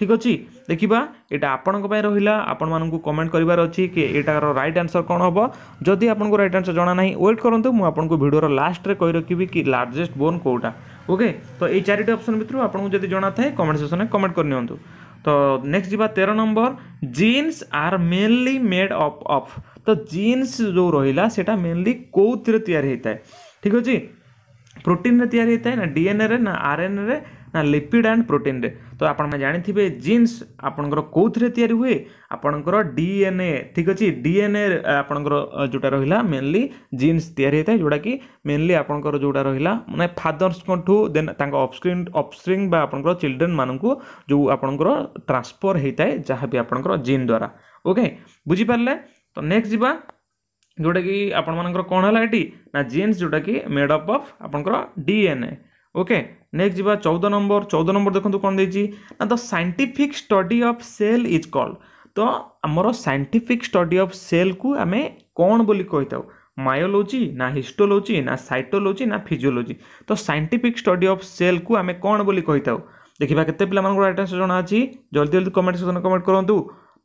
ଠିକ୍ ଅଛି ଦେଖିବା ଏଇଟା ଆପଣଙ୍କ ପାଇଁ ରହିଲା ଆପଣମାନଙ୍କୁ କମେଣ୍ଟ କରିବାର ଅଛି କି ଏଇଟାର ରାଇଟ୍ ଆନ୍ସର୍ କ'ଣ ହେବ ଯଦି ଆପଣଙ୍କୁ ରାଇଟ୍ ଆନ୍ସର୍ ଜଣା ନାହିଁ ୱେଟ୍ କରନ୍ତୁ ମୁଁ ଆପଣଙ୍କୁ ଭିଡ଼ିଓର ଲାଷ୍ଟରେ କହି ରଖିବି କି ଲାର୍ଜେଷ୍ଟ ବୋନ୍ କେଉଁଟା ଓକେ ତ ଏଇ ଚାରିଟି ଅପସନ୍ ଭିତରୁ ଆପଣଙ୍କୁ ଯଦି ଜଣାଥାଏ କମେଣ୍ଟ ସେକ୍ସନ୍ରେ କମେଣ୍ଟ କରିନିଅନ୍ତୁ तो नेक्स्ट जी तेरह number genes are mainly made of of तो जीन्स जो रहा सेटा मेनली कौती है ठीक अच्छे प्रोटीन या ना डीएनए ना आरएनए ନା ଲିପିଡ୍ ଆଣ୍ଡ ପ୍ରୋଟିନ୍ରେ ତ ଆପଣମାନେ ଜାଣିଥିବେ ଜିନ୍ସ ଆପଣଙ୍କର କେଉଁଥିରେ ତିଆରି ହୁଏ ଆପଣଙ୍କର ଡିଏନ୍ଏ ଠିକ୍ ଅଛି ଡିଏନ୍ଏ ଆପଣଙ୍କର ଯେଉଁଟା ରହିଲା ମେନଲି ଜିନ୍ସ ତିଆରି ହୋଇଥାଏ ଯେଉଁଟାକି ମେନଲି ଆପଣଙ୍କର ଯେଉଁଟା ରହିଲା ମାନେ ଫାଦର୍ସଙ୍କଠୁ ଦେନ୍ ତାଙ୍କ ଅପସ୍କ୍ରିନ୍ ଅପସ୍କ୍ରିନ୍ ବା ଆପଣଙ୍କର ଚିଲଡ୍ରେନ୍ମାନଙ୍କୁ ଯେଉଁ ଆପଣଙ୍କର ଟ୍ରାନ୍ସଫର୍ ହୋଇଥାଏ ଯାହା ବି ଆପଣଙ୍କର ଜିନ୍ ଦ୍ୱାରା ଓକେ ବୁଝିପାରିଲେ ତ ନେକ୍ସଟ ଯିବା ଯେଉଁଟାକି ଆପଣମାନଙ୍କର କ'ଣ ହେଲା ଏଠି ନା ଜିନ୍ସ ଯେଉଁଟାକି ମେଡ୍ ଅପ୍ ଅଫ୍ ଆପଣଙ୍କର ଡିଏନ୍ଏ ওকে ନେକ୍ସଟ ଯିବା ଚଉଦ ନମ୍ବର ଚଉଦ ନମ୍ବର ଦେଖନ୍ତୁ କ'ଣ ଦେଇଛି ନା the scientific study of cell is called ତ ଆମର ସାଇଣ୍ଟିଫିକ୍ ଷ୍ଟଡି ଅଫ୍ ସେଲ୍କୁ ଆମେ କ'ଣ ବୋଲି କହିଥାଉ ମାୟୋଲୋଜି ନା ହିଷ୍ଟୋଲୋଜି ନା ସାଇଟୋଲୋଜି ନା ଫିଜିଓଲୋଜି ତ ସାଇଣ୍ଟିଫିକ୍ ଷ୍ଟଡି ଅଫ୍ ସେଲ୍କୁ ଆମେ କ'ଣ ବୋଲି କହିଥାଉ ଦେଖିବା କେତେ ପିଲାମାନଙ୍କର ରାଇଟ୍ ଆନ୍ସର୍ ଜଣାଅଛି ଜଲ୍ଦି ଜଲ୍ଦି କମେଣ୍ଟ ସେକ୍ସନ୍ କମେଣ୍ଟ କରନ୍ତୁ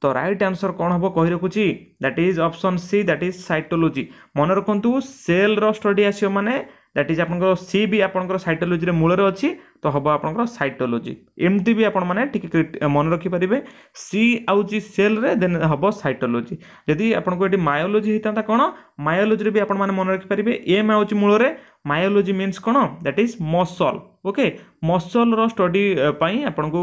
ତ ରାଇଟ୍ ଆନ୍ସର୍ କ'ଣ ହେବ କହି ରଖୁଛି that is option C that is cytology ମନେ ରଖନ୍ତୁ ସେଲ୍ର ଷ୍ଟଡି ଆସିବ ମାନେ ଦ୍ୟାଟ୍ ଇଜ୍ ଆପଣଙ୍କର ସି ବି ଆପଣଙ୍କର ସାଇଟୋଲୋଜିର ମୂଳରେ ଅଛି ତ ହେବ ଆପଣଙ୍କର ସାଇଟୋଲୋଜି ଏମିତି ବି ଆପଣମାନେ ଟିକେ ମନେ ରଖିପାରିବେ ସି ଆଉ ଜି ସେଲ୍ରେ ଦେନ୍ ହେବ ସାଇଟୋଲୋଜି ଯଦି ଆପଣଙ୍କୁ ଏଠି ମାୟୋଲୋଜି ହେଇଥାନ୍ତା କ'ଣ ମାୟୋଲୋଜିରେ ବି ଆପଣମାନେ ମନେ ରଖିପାରିବେ ଏମ୍ ହେଉଛି ମୂଳରେ ମାୟୋଲୋଜି ମିନ୍ସ କ'ଣ ଦ୍ୟାଟ୍ ଇଜ୍ ମସଲ୍ ଓକେ ମସଲ୍ର ଷ୍ଟଡ଼ି ପାଇଁ ଆପଣଙ୍କୁ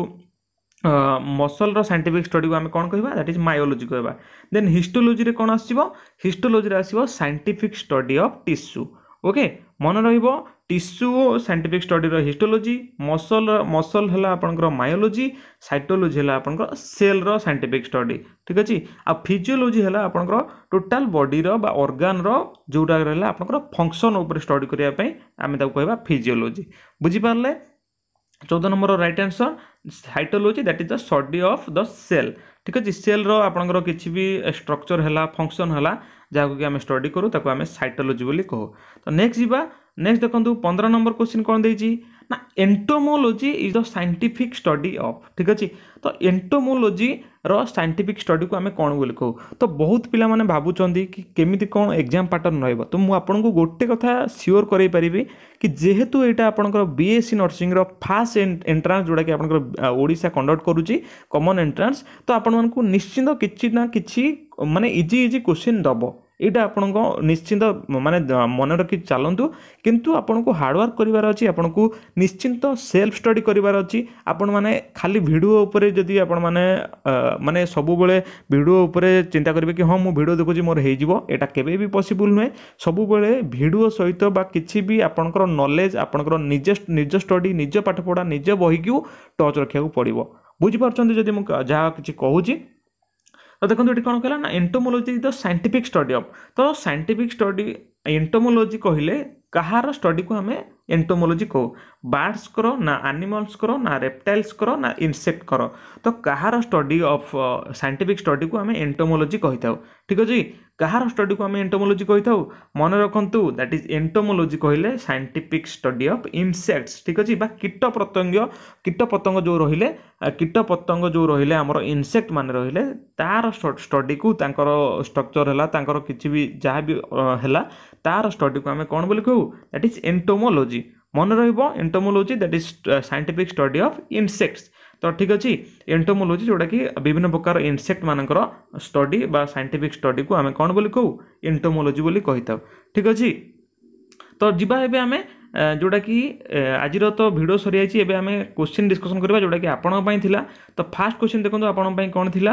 ମସଲ୍ର ସାଇଣ୍ଟିଫିକ୍ ଷ୍ଟଡ଼ିକୁ ଆମେ କ'ଣ କହିବା ଦ୍ୟାଟ୍ ଇଜ୍ ମାୟୋଲୋଜି କହିବା ଦେନ୍ ହିଷ୍ଟୋଲୋଜିରେ କ'ଣ ଆସିବ ହିଷ୍ଟୋଲୋଜିରେ ଆସିବ scientific study of tissue okay মনে রহব টিস্যু ও সাইন্টিফিক স্টডির হিস্টোলোজি মসল মসল হল আপনার মায়োলোজি সাইটোলোজি হল আপনার সেলর সাইন্টিফিক স্টডি ঠিক আছে আর ফিজিওলোজি হল আপনার টোটাল বডির বা অর্গানর যেটা হল আপনার ফংশন উপরে স্টডি করা আমি তাকে কহবা ফিজিওলোজি বুঝিপারে চৌদ number right answer cytology that is the study of the cell ঠিক আছে সেলর কিছু বি হল ফংশন হল जहाँ कि आम स्टडी करूँ ताकि आम सैटोलोजी कहू तो नेक्स्ट जी नेक्स्ट देखो पंद्रह नंबर क्वेश्चन कौन देती ନା entomology is the scientific study of ଠିକ୍ ଅଛି ତ ଏଣ୍ଟୋମୋଲୋଜିର ସାଇଣ୍ଟିଫିକ୍ ଷ୍ଟଡିକୁ ଆମେ କ'ଣ ବୋଲି କହୁ ତ ବହୁତ ପିଲାମାନେ ଭାବୁଛନ୍ତି କି କେମିତି କ'ଣ ଏକ୍ଜାମ୍ ପାଟର୍ନ ରହିବ ତ ମୁଁ ଆପଣଙ୍କୁ ଗୋଟେ କଥା ସିଓର୍ କରେଇ ପାରିବି କି ଯେହେତୁ ଏଇଟା ଆପଣଙ୍କର ବି ଏସ୍ ସି ନର୍ସିଂର ଫାଷ୍ଟ ଏଣ୍ଟ୍ରାନ୍ସ ଯେଉଁଟାକି ଆପଣଙ୍କର ଓଡ଼ିଶା କଣ୍ଡକ୍ଟ କରୁଛି କମନ୍ ଏଣ୍ଟ୍ରାନ୍ସ ତ ଆପଣମାନଙ୍କୁ ନିଶ୍ଚିନ୍ତ କିଛି ନା କିଛି ମାନେ ଇଜି ଇଜି କୋଶ୍ଚିନ୍ ଦେବ ଏଇଟା ଆପଣଙ୍କ ନିଶ୍ଚିନ୍ତ ମାନେ ମନେ ରଖି ଚାଲନ୍ତୁ କିନ୍ତୁ ଆପଣଙ୍କୁ ହାର୍ଡ଼ୱାର୍କ କରିବାର ଅଛି ଆପଣଙ୍କୁ ନିଶ୍ଚିନ୍ତ ସେଲ୍ଫ ଷ୍ଟଡ଼ି କରିବାର ଅଛି ଆପଣମାନେ ଖାଲି ଭିଡ଼ିଓ ଉପରେ ଯଦି ଆପଣମାନେ ମାନେ ସବୁବେଳେ ଭିଡ଼ିଓ ଉପରେ ଚିନ୍ତା କରିବେ କି ହଁ ମୁଁ ଭିଡ଼ିଓ ଦେଖୁଛି ମୋର ହେଇଯିବ ଏଇଟା କେବେ ବି ପସିବୁଲ୍ ନୁହେଁ ସବୁବେଳେ ଭିଡ଼ିଓ ସହିତ ବା କିଛି ବି ଆପଣଙ୍କର ନଲେଜ ଆପଣଙ୍କର ନିଜ ନିଜ ଷ୍ଟଡ଼ି ନିଜ ପାଠପଢ଼ା ନିଜ ବହିକୁ ଟଚ୍ ରଖିବାକୁ ପଡ଼ିବ ବୁଝିପାରୁଛନ୍ତି ଯଦି ମୁଁ ଯାହା କିଛି କହୁଛି ତ ଦେଖନ୍ତୁ ଏଠି କ'ଣ କହିଲା ନା entomology is the scientific study of ତ ସାଇଣ୍ଟିଫିକ୍ ଷ୍ଟଡି ଏଣ୍ଟୋମୋଲୋଜି କହିଲେ କାହାର ଷ୍ଟଡିକୁ ଆମେ ଏଣ୍ଟୋମୋଲୋଜି କହୁ ବାର୍ଡ଼ସ୍ଙ୍କର ନା ଆନିମଲ୍ସଙ୍କର ନା ରେପ୍ଟାଇଲ୍ସଙ୍କର ନା ଇନସେକ୍ଟଙ୍କର ତ କାହାର ଷ୍ଟଡି ଅଫ୍ ସାଇଣ୍ଟିଫିକ୍ ଷ୍ଟଡିକୁ ଆମେ ଏଣ୍ଟୋମୋଲୋଜି କହିଥାଉ ଠିକ୍ ଅଛି କାହାର ଷ୍ଟଡ଼ିକୁ ଆମେ ଏଣ୍ଟୋମୋଲୋଜି କହିଥାଉ ମନେ ରଖନ୍ତୁ ଦ୍ୟାଟ୍ ଇଜ୍ ଏଣ୍ଟୋମୋଲୋଜି କହିଲେ ସାଇଣ୍ଟିଫିକ୍ ଷ୍ଟଡ଼ି ଅଫ୍ ଇନସେକ୍ଟସ୍ ଠିକ୍ ଅଛି ବା କୀଟ ପତଙ୍ଗ କୀଟ ପତଙ୍ଗ ଯେଉଁ ରହିଲେ କୀଟ ପତଙ୍ଗ ଯେଉଁ ରହିଲେ ଆମର ଇନସେକ୍ଟ ମାନେ ରହିଲେ ତା'ର ଷ୍ଟଡ଼ିକୁ ତାଙ୍କର ଷ୍ଟ୍ରକ୍ଚର୍ ହେଲା ତାଙ୍କର କିଛି ବି ଯାହା ବି ହେଲା ତା'ର ଷ୍ଟଡ଼ିକୁ ଆମେ କ'ଣ ବୋଲି କହୁ ଦ୍ୟାଟ୍ ଇଜ୍ ଏଣ୍ଟୋମୋଲୋଜି ମନେ ରହିବ entomology that is scientific study of insects ତ ଠିକ୍ ଅଛି ଏଣ୍ଟୋମୋଲୋଜି ଯେଉଁଟାକି ବିଭିନ୍ନ ପ୍ରକାର ଇନସେକ୍ଟମାନଙ୍କର ଷ୍ଟଡି ବା ସାଇଣ୍ଟିଫିକ୍ ଷ୍ଟଡିକୁ ଆମେ କ'ଣ ବୋଲି କହୁ ଏଣ୍ଟୋମୋଲୋଜି ବୋଲି କହିଥାଉ ଠିକ୍ ଅଛି ତ ଯିବା ଏବେ ଆମେ ଯେଉଁଟାକି ଆଜିର ତ ଭିଡ଼ିଓ ସରିଯାଇଛି ଏବେ ଆମେ କୋଶ୍ଚିନ୍ ଡିସ୍କସନ୍ କରିବା ଯେଉଁଟାକି ଆପଣଙ୍କ ପାଇଁ ଥିଲା ତ ଫାର୍ଷ୍ଟ କୋଶ୍ଚିନ୍ ଦେଖନ୍ତୁ ଆପଣଙ୍କ ପାଇଁ କ'ଣ ଥିଲା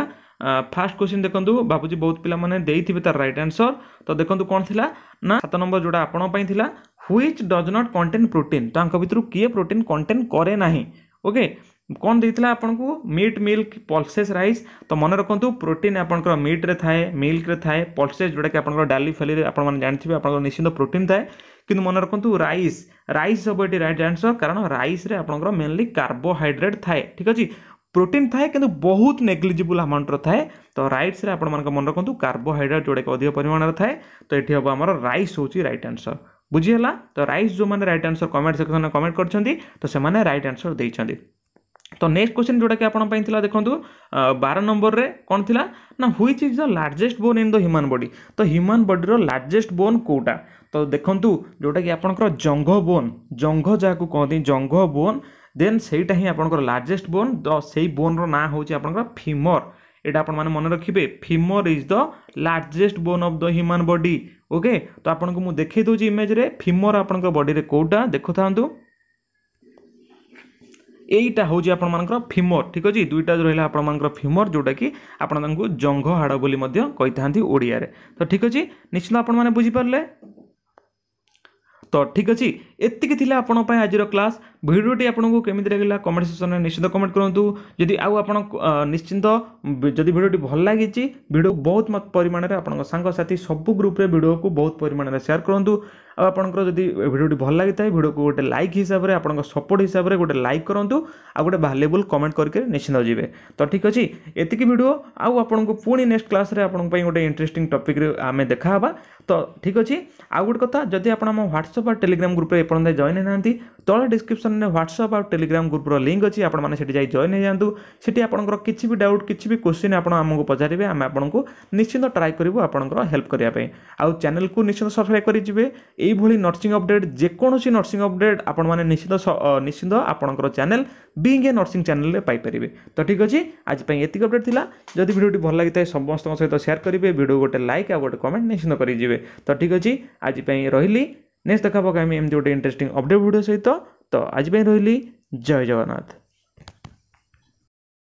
ଫାର୍ଷ୍ଟ କୋଶ୍ଚିନ୍ ଦେଖନ୍ତୁ ଭାବୁଛି ବହୁତ ପିଲାମାନେ ଦେଇଥିବେ ତାର ରାଇଟ୍ ଆନ୍ସର୍ ତ ଦେଖନ୍ତୁ କ'ଣ ଥିଲା ନା ସାତ ନମ୍ବର ଯେଉଁଟା ଆପଣଙ୍କ ପାଇଁ ଥିଲା which does not contain protein तो भितर किए प्रोटीन कंटेन कै ना ओके कौन देखा आपन को मीट मिल्क पल्सेस राइस तो मन रखुद प्रोटीन आपंकर मिट्रे थाए मिल्क्रे थाए पल्सेस जोटा कि आप डाली फेली आपंथे आप निश्चिंत प्रोटीन थाए कि मन रखुदूँ रईस रईस सब ये रईट आंसर कारण रईस मेनली कार्बोहड्रेट थाए ठीक अच्छे प्रोटीन थाए कि बहुत नेग्लीजिबल आमाउंटर थाए तो रईस मन रखुदूँ कार्बोहड्रेट जोटा अधिक परिमाण में थाए तो ये हम आम रईस हो रईट आंसर ବୁଝିହେଲା ତ ରାଇସ୍ ଯେଉଁମାନେ ରାଇଟ୍ ଆନ୍ସର୍ କମେଣ୍ଟ ସେକ୍ସନ୍ରେ କମେଣ୍ଟ କରିଛନ୍ତି ତ ସେମାନେ ରାଇଟ୍ ଆନ୍ସର୍ ଦେଇଛନ୍ତି ତ ନେକ୍ସଟ କ୍ୱେଶ୍ଚିନ୍ ଯେଉଁଟାକି ଆପଣଙ୍କ ପାଇଁ ଥିଲା ଦେଖନ୍ତୁ ବାର ନମ୍ବରରେ କ'ଣ ଥିଲା ନା which is the largest bone in the human body ତ ହ୍ୟୁମାନ ବଡିର ଲାର୍ଜେଷ୍ଟ ବୋନ୍ କେଉଁଟା ତ ଦେଖନ୍ତୁ ଯେଉଁଟାକି ଆପଣଙ୍କର ଜଙ୍ଘ ବୋନ୍ ଜଙ୍ଘ ଯାହାକୁ କହନ୍ତି ଜଙ୍ଘ ବୋନ୍ ଦେନ୍ ସେଇଟା ହିଁ ଆପଣଙ୍କର ଲାର୍ଜେଷ୍ଟ ବୋନ୍ ତ ସେଇ ବୋନ୍ର ନାଁ ହେଉଛି ଆପଣଙ୍କର ଫିମର୍ এটা আপনার মনে রাখবে femur is the largest bone of the human body okay তো আপনার মু দেখাই দেছি ইমেজরে ফিমর আপনার বডিরে কোটা দেখু থাকু এইটা হচ্ছে আপনার ফিমর ঠিক আছে দুইটা রহলা আপনার ফিমর যেটা কি আপনার জঙ্ঘ হাড় বলে কই থাকে ওড়িয়ার তো ঠিক আছে নিশ্চিত আপনার বুঝিপারে তো ঠিক আছে এতিকি লা আপনার আজর ক্লাস ভিডিওটি আপনার কেমিতি লাগিলা কমেন্ট সেকশনে নিশ্চিত কমেন্ট করতু যদি আউ আপনার নিশ্চিন্ত যদি ভিডিওটি ভাল লাগিছি ভিডিও বহুত পরিমাণের আপনার সাংসাথী সবু গ্রুপে ভিডিওকে বহুত পরিমাণের সেয়ার করতু ଆଉ ଆପଣଙ୍କର ଯଦି ଭିଡ଼ିଓଟି ଭଲ ଲାଗିଥାଏ ଭିଡ଼ିଓକୁ ଗୋଟେ ଲାଇକ୍ ହିସାବରେ ଆପଣଙ୍କ ସପୋର୍ଟ ହିସାବରେ ଗୋଟେ ଲାଇକ୍ କରନ୍ତୁ ଆଉ ଗୋଟେ ଭାଲ୍ୟୁବୁଲ୍ କମେଣ୍ଟ କରିକି ନିଶ୍ଚିନ୍ତ ଯିବେ ତ ଠିକ୍ ଅଛି ଏତିକି ଭିଡ଼ିଓ ଆଉ ଆପଣଙ୍କୁ ପୁଣି ନେକ୍ସଟ କ୍ଲାସ୍ରେ ଆପଣଙ୍କ ପାଇଁ ଗୋଟେ ଇଣ୍ଟରେଷ୍ଟିଂ ଟପିକ୍ରେ ଆମେ ଦେଖା ହେବା ତ ଠିକ୍ ଅଛି ଆଉ ଗୋଟେ କଥା ଯଦି ଆପଣ ଆମ ହ୍ୱାଟ୍ସଆପ୍ ଆଉ ଟେଲିଗ୍ରାମ ଗ୍ରୁପ୍ରେ ଏପର୍ଯ୍ୟନ୍ତ ଜଏନ୍ ହେଇନାହାନ୍ତି ତଳେ ଡିସ୍କ୍ରିପ୍ସନ୍ରେ ହ୍ୱାଟ୍ସଆପ୍ ଆଉ ଟେଲିଗ୍ରାମ୍ ଗ୍ରୁପ୍ର ଲିଙ୍କ୍ ଅଛି ଆପଣମାନେ ସେଠି ଯାଇ ଜଏନ୍ ହେଇଯାଆନ୍ତୁ ସେଠି ଆପଣଙ୍କର କିଛି ବି ଡାଉଟ୍ କିଛି ବି କୋଶ୍ଚିନ୍ ଆପଣ ଆମକୁ ପଚାରିବେ ଆମେ ଆପଣଙ୍କୁ ନିଶ୍ଚିନ୍ତ ଟ୍ରାଏ କରିବୁ ଆପଣଙ୍କର ହେଲ୍ପ କରିବା ପାଇଁ ଆଉ ଚ୍ୟାନେଲ୍କୁ ନିଶ୍ଚିନ୍ତ ସବସ୍କ୍ରାଇବ୍ କରିଯିବେ ଏଇଭଳି ନର୍ସିଂ ଅପଡ଼େଟ୍ ଯେକୌଣସି ନର୍ସିଂ ଅପଡ଼େଟ୍ ଆପଣମାନେ ନିଶ୍ଚିନ୍ତ ନିଶ୍ଚିନ୍ତ ଆପଣଙ୍କର ଚ୍ୟାନେଲ୍ ବିଙ୍ଗ ଏ ନର୍ସିଂ ଚ୍ୟାନେଲ୍ରେ ପାଇପାରିବେ ତ ଠିକ୍ ଅଛି ଆଜି ପାଇଁ ଏତିକି ଅପଡ଼େଟ୍ ଥିଲା ଯଦି ଭିଡ଼ିଓଟି ଭଲ ଲାଗିଥାଏ ସମସ୍ତଙ୍କ ସହିତ ସେୟାର୍ କରିବେ ଭିଡ଼ିଓ ଗୋଟେ ଲାଇକ୍ ଆଉ ଗୋଟେ କମେଣ୍ଟ ନିଶ୍ଚିନ୍ତ କରିଯିବେ ତ ଠିକ୍ ଅଛି ଆଜି ପାଇଁ ରହିଲି ନେକ୍ସଟ ଦେଖା ପକାଇମି ଏମିତି ଗୋଟେ ଇଣ୍ଟରେଷ୍ଟିଂ ଅପଡ଼େଟ୍ ଭିଡ଼ିଓ ସହିତ ତ ଆଜି ପାଇଁ ରହିଲି ଜୟ ଜଗନ୍ନାଥ